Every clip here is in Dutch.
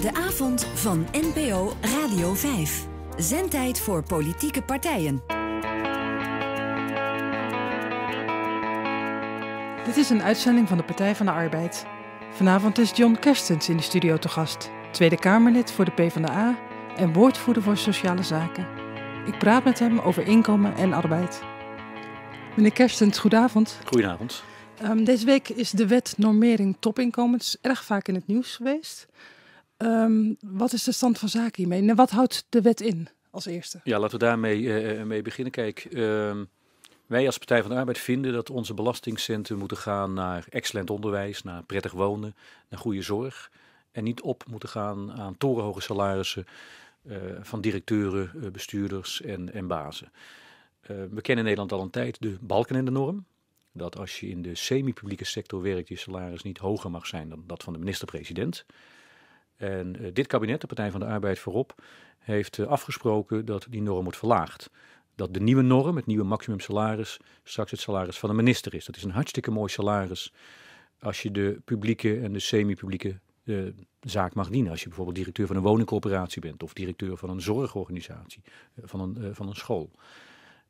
De avond van NPO Radio 5. Zendtijd voor politieke partijen. Dit is een uitzending van de Partij van de Arbeid. Vanavond is John Kerstens in de studio te gast. Tweede Kamerlid voor de PvdA en woordvoerder voor sociale zaken. Ik praat met hem over inkomen en arbeid. Meneer Kerstens, goedenavond. Goedenavond. Ehm, deze week is de wet normering topinkomens erg vaak in het nieuws geweest. Ehm, wat is de stand van zaken hiermee? En nou, wat houdt de wet in als eerste? Ja, laten we daarmee eh, eh, mee beginnen. Kijk, ehm, wij als Partij van de Arbeid vinden dat onze belastingcenten moeten gaan naar excellent onderwijs, naar prettig wonen, naar goede zorg. En niet op moeten gaan aan torenhoge salarissen eh, van directeuren, bestuurders en, en bazen. we kennen in Nederland al een tijd de balken en de norm dat als je in de semi-publieke sector werkt, je salaris niet hoger mag zijn dan dat van de minister-president. En eh, dit kabinet, de Partij van de Arbeid voorop, heeft eh, afgesproken dat die norm wordt verlaagd. Dat de nieuwe norm, het nieuwe maximumsalaris, straks het salaris van een minister is. Dat is een hartstikke mooi salaris als je de publieke en de semi-publieke eh, zaak mag dienen. Als je bijvoorbeeld directeur van een woningcorporatie bent of directeur van een zorgorganisatie, van, een, van een school.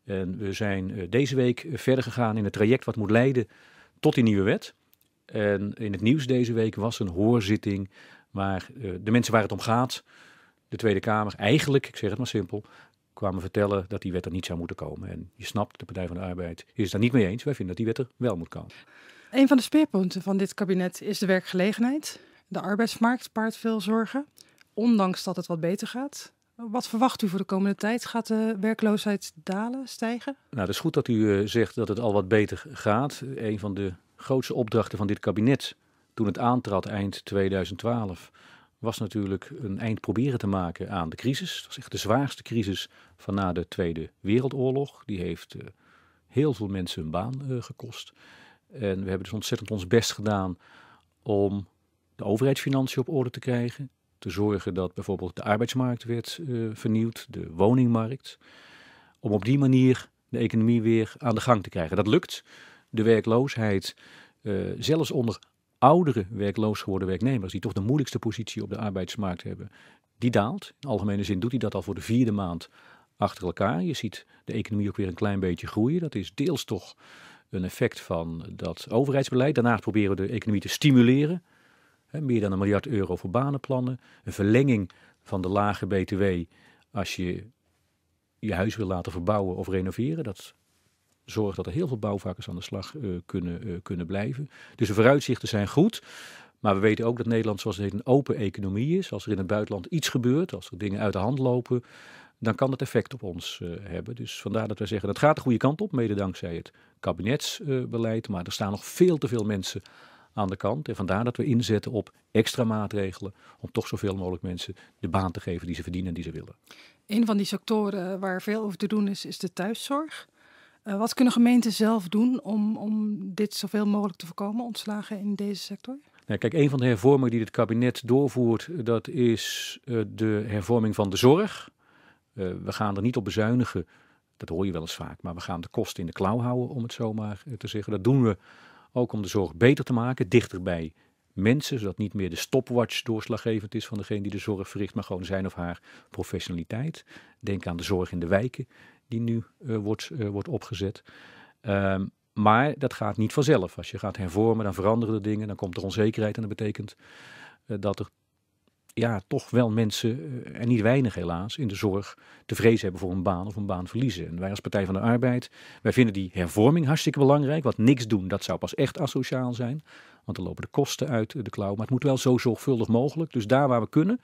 En we zijn deze week verder gegaan in het traject wat moet leiden tot die nieuwe wet. En in het nieuws deze week was een hoorzitting waar eh, de mensen waar het om gaat, de Tweede Kamer, eigenlijk, ik zeg het maar simpel, kwamen vertellen dat die wet er niet zou moeten komen. En je snapt, de Partij van de Arbeid is daar niet mee eens. Wij vinden dat die wet er wel moet komen. Een van de speerpunten van dit kabinet is de werkgelegenheid. De arbeidsmarkt paart veel zorgen, ondanks dat het wat beter gaat. Wat verwacht u voor de komende tijd? Gaat de werkloosheid dalen, stijgen? Nou, het is goed dat u eh, zegt dat het al wat beter gaat. Een van de grootste opdrachten van dit kabinet toen het aantrad eind 2012, was natuurlijk een eind proberen te maken aan de crisis. Dat was echt de zwaarste crisis van na de Tweede Wereldoorlog. Die heeft eh, heel veel mensen hun baan eh, gekost. En we hebben dus ontzettend ons best gedaan om de overheidsfinanciën op orde te krijgen. Te zorgen dat bijvoorbeeld de arbeidsmarkt werd eh, vernieuwd, de woningmarkt. Om op die manier de economie weer aan de gang te krijgen. Dat lukt. De werkloosheid, zelfs onder oudere werkloos geworden werknemers, die toch de moeilijkste positie op de arbeidsmarkt hebben, die daalt. In algemene zin doet hij dat al voor de vierde maand achter elkaar. Je ziet de economie ook weer een klein beetje groeien. Dat is deels toch een effect van dat overheidsbeleid. Daarnaast proberen we de economie te stimuleren. meer dan een miljard euro voor banenplannen. Een verlenging van de lage BTW als je je huis wil laten verbouwen of renoveren. Dat zorgt dat er heel veel bouwvakkers aan de slag eh, kunnen, eh, kunnen blijven. Dus de vooruitzichten zijn goed. Maar we weten ook dat Nederland, zoals het een open economie is. Als er in het buitenland iets gebeurt, als er dingen uit de hand lopen, dan kan dat effect op ons eh, hebben. Dus vandaar dat wij zeggen, dat gaat de goede kant op, mede dankzij het kabinetsbeleid. maar er staan nog veel te veel mensen aan de kant. En vandaar dat we inzetten op extra maatregelen om toch zoveel mogelijk mensen de baan te geven die ze verdienen en die ze willen. Een van die sectoren waar veel over te doen is, is de thuiszorg. Eh, wat kunnen gemeenten zelf doen om, om dit zoveel mogelijk te voorkomen, ontslagen in deze sector? Nou, kijk, een van de hervormingen die het kabinet doorvoert, dat is eh, de hervorming van de zorg. Eh, we gaan er niet op bezuinigen, dat hoor je wel eens vaak, maar we gaan de kosten in de klauw houden, om het zomaar te zeggen. Dat doen we ook om de zorg beter te maken, dichter bij mensen, zodat niet meer de stopwatch doorslaggevend is van degene die de zorg verricht, maar gewoon zijn of haar professionaliteit. Denk aan de zorg in de wijken die nu eh, wordt, eh, wordt opgezet. Ehm, maar dat gaat niet vanzelf. Als je gaat hervormen, dan veranderen de dingen, dan komt er onzekerheid en dat betekent eh, dat er ja, toch wel mensen, eh, en niet weinig helaas, in de zorg te vrezen hebben voor een baan of een baan verliezen. En wij als Partij van de Arbeid, wij vinden die hervorming hartstikke belangrijk. Wat niks doen, dat zou pas echt asociaal zijn. Want dan lopen de kosten uit de klauw. Maar het moet wel zo zorgvuldig mogelijk. Dus daar waar we kunnen,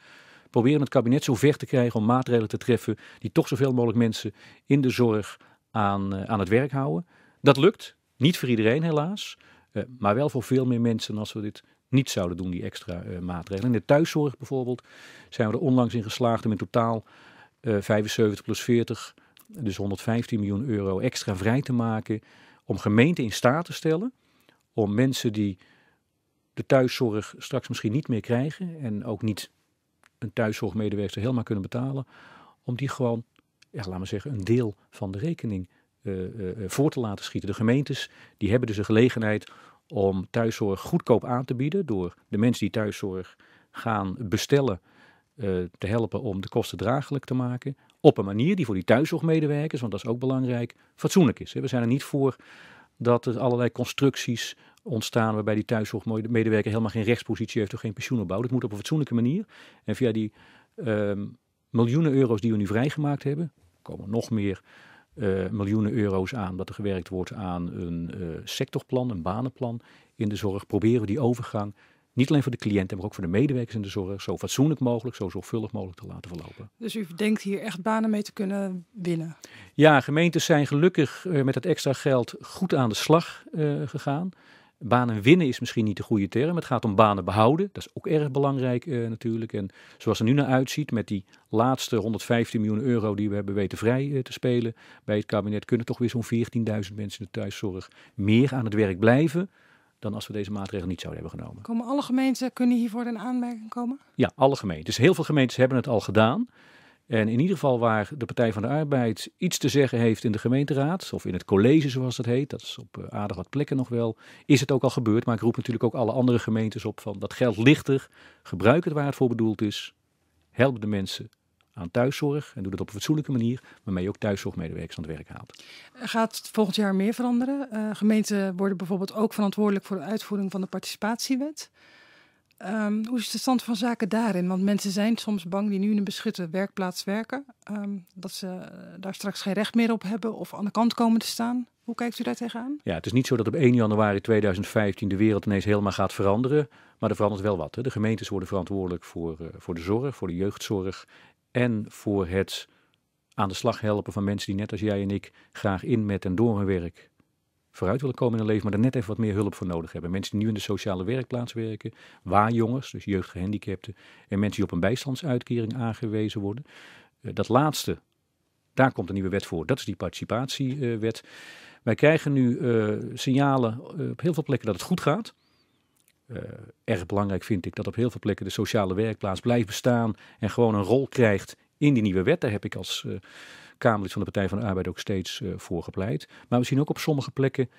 proberen het kabinet zo ver te krijgen om maatregelen te treffen die toch zoveel mogelijk mensen in de zorg aan, eh, aan het werk houden. Dat lukt. Niet voor iedereen helaas. Eh, maar wel voor veel meer mensen als we dit niet zouden doen, die extra eh, maatregelen. In de thuiszorg bijvoorbeeld zijn we er onlangs in geslaagd om in totaal 75 eh, plus 40, dus 115 miljoen euro extra vrij te maken om gemeenten in staat te stellen om mensen die de thuiszorg straks misschien niet meer krijgen en ook niet een thuiszorgmedewerker helemaal kunnen betalen, om die gewoon, ja, laten we zeggen, een deel van de rekening eh, voor te laten schieten. De gemeentes die hebben dus de gelegenheid om thuiszorg goedkoop aan te bieden door de mensen die thuiszorg gaan bestellen eh, te helpen om de kosten draaglijk te maken. Op een manier die voor die thuiszorgmedewerkers, want dat is ook belangrijk, fatsoenlijk is. We zijn er niet voor dat er allerlei constructies ontstaan waarbij die thuiszorgmedewerker helemaal geen rechtspositie heeft of geen pensioen opbouwt. Dat moet op een fatsoenlijke manier. En via die ehm, miljoenen euro's die we nu vrijgemaakt hebben, komen nog meer eh, miljoenen euro's aan dat er gewerkt wordt aan een eh, sectorplan, een banenplan in de zorg. Proberen we die overgang niet alleen voor de cliënten, maar ook voor de medewerkers in de zorg zo fatsoenlijk mogelijk, zo zorgvuldig mogelijk te laten verlopen. Dus u denkt hier echt banen mee te kunnen winnen? Ja, gemeentes zijn gelukkig eh, met dat extra geld goed aan de slag gegaan. Banen winnen is misschien niet de goede term. Het gaat om banen behouden. Dat is ook erg belangrijk eh, natuurlijk. En zoals het er nu naar uitziet, met die laatste 115 miljoen euro die we hebben weten vrij eh, te spelen bij het kabinet, kunnen toch weer zo'n 14.000 mensen in de thuiszorg meer aan het werk blijven dan als we deze maatregel niet zouden hebben genomen. Komen alle gemeenten, kunnen hiervoor in aanmerking komen? Ja, alle gemeenten. Dus heel veel gemeentes hebben het al gedaan. En in ieder geval waar de Partij van de Arbeid iets te zeggen heeft in de gemeenteraad, of in het college zoals dat heet, dat is op eh, aardig wat plekken nog wel, is het ook al gebeurd. Maar ik roep natuurlijk ook alle andere gemeentes op van dat geld lichter, gebruik het waar het voor bedoeld is, help de mensen aan thuiszorg en doe dat op een fatsoenlijke manier, waarmee je ook thuiszorgmedewerkers aan het werk haalt. Gaat het volgend jaar meer veranderen? Eh, gemeenten worden bijvoorbeeld ook verantwoordelijk voor de uitvoering van de participatiewet. Ehm, hoe is de stand van zaken daarin? Want mensen zijn soms bang die nu in een beschutte werkplaats werken, ehm, dat ze eh, daar straks geen recht meer op hebben of aan de kant komen te staan. Hoe kijkt u daar tegenaan? Ja, het is niet zo dat op 1 januari 2015 de wereld ineens helemaal gaat veranderen, maar er verandert wel wat. Hè. De gemeentes worden verantwoordelijk voor, eh, voor de zorg, voor de jeugdzorg en voor het aan de slag helpen van mensen die net als jij en ik graag in met en door hun werk vooruit willen komen in hun leven, maar daar net even wat meer hulp voor nodig hebben. Mensen die nu in de sociale werkplaats werken, waarjongers, dus jeugdgehandicapten, en mensen die op een bijstandsuitkering aangewezen worden. Eh, dat laatste, daar komt een nieuwe wet voor. Dat is die participatiewet. Eh, wij krijgen nu eh, signalen op heel veel plekken dat het goed gaat. erg belangrijk vind ik dat op heel veel plekken de sociale werkplaats blijft bestaan en gewoon een rol krijgt in die nieuwe wet. Daar heb ik als Kamerlid van de Partij van de Arbeid ook steeds uh, voor gepleit. Maar we zien ook op sommige plekken,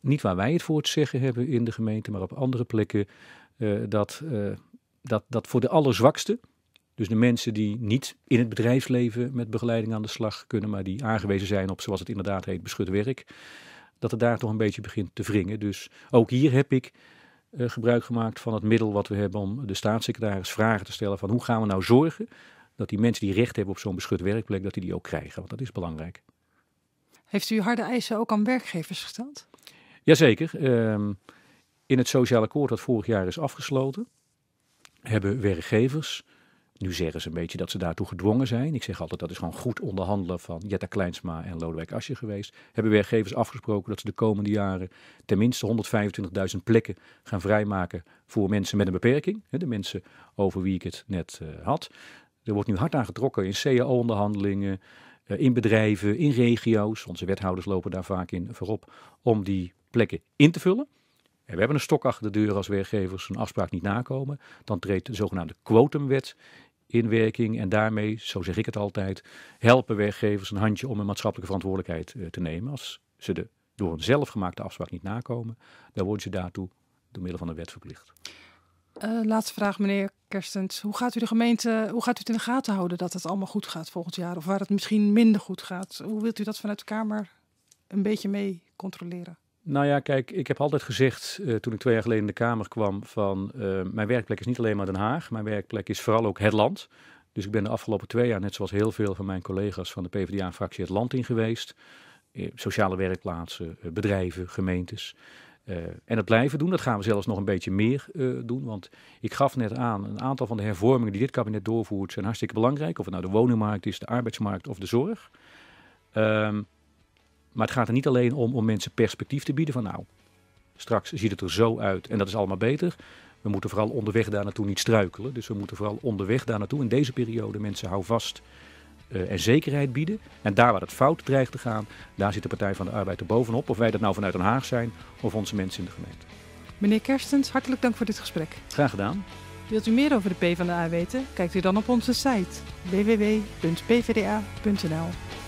niet waar wij het voor het zeggen hebben in de gemeente, maar op andere plekken, eh, dat, eh, dat, dat voor de allerzwakste, dus de mensen die niet in het bedrijfsleven met begeleiding aan de slag kunnen, maar die aangewezen zijn op, zoals het inderdaad heet, beschut werk, dat het daar toch een beetje begint te wringen. Dus ook hier heb ik gebruik gemaakt van het middel wat we hebben om de staatssecretaris vragen te stellen van hoe gaan we nou zorgen dat die mensen die recht hebben op zo'n beschut werkplek, dat die die ook krijgen. Want dat is belangrijk. Heeft u harde eisen ook aan werkgevers gesteld? Jazeker. Um, in het sociaal akkoord dat vorig jaar is afgesloten, hebben werkgevers, nu zeggen ze een beetje dat ze daartoe gedwongen zijn. Ik zeg altijd dat is gewoon goed onderhandelen van Jetta Kleinsma en Lodewijk Asje geweest. Hebben werkgevers afgesproken dat ze de komende jaren tenminste 125.000 plekken gaan vrijmaken voor mensen met een beperking. De mensen over wie ik het net eh, had. Er wordt nu hard aan getrokken in cao-onderhandelingen, eh, in bedrijven, in regio's. Onze wethouders lopen daar vaak in voorop om die plekken in te vullen. En we hebben een stok achter de deur als werkgevers een afspraak niet nakomen. Dan treedt de zogenaamde quotumwet in werking. En daarmee, zo zeg ik het altijd, helpen werkgevers een handje om een maatschappelijke verantwoordelijkheid eh, te nemen. Als ze de door een zelfgemaakte afspraak niet nakomen, dan worden ze daartoe door middel van de wet verplicht. Eh, laatste vraag, meneer Kerstens. Hoe gaat u de gemeente, hoe gaat u het in de gaten houden dat het allemaal goed gaat volgend jaar? Of waar het misschien minder goed gaat? Hoe wilt u dat vanuit de Kamer een beetje mee controleren? Nou ja, kijk, ik heb altijd gezegd eh, toen ik twee jaar geleden in de Kamer kwam van eh, mijn werkplek is niet alleen maar Den Haag, mijn werkplek is vooral ook het land. Dus ik ben de afgelopen twee jaar, net zoals heel veel van mijn collega's van de PvdA-fractie, het land in geweest. Sociale werkplaatsen, bedrijven, gemeentes. Eh, en dat blijven doen. Dat gaan we zelfs nog een beetje meer eh, doen. Want ik gaf net aan, een aantal van de hervormingen die dit kabinet doorvoert zijn hartstikke belangrijk. Of het nou de woningmarkt is, de arbeidsmarkt of de zorg. Ehm, maar het gaat er niet alleen om om mensen perspectief te bieden van nou, straks ziet het er zo uit en dat is allemaal beter. We moeten vooral onderweg daar naartoe niet struikelen. Dus we moeten vooral onderweg daar naartoe in deze periode mensen hou vast en eh, zekerheid bieden. En daar waar het fout dreigt te gaan, daar zit de Partij van de Arbeid er bovenop. Of wij dat nou vanuit Den Haag zijn of onze mensen in de gemeente. Meneer Kerstens, hartelijk dank voor dit gesprek. Graag gedaan. Wilt u meer over de PvdA weten? Kijkt u dan op onze site www.pvda.nl.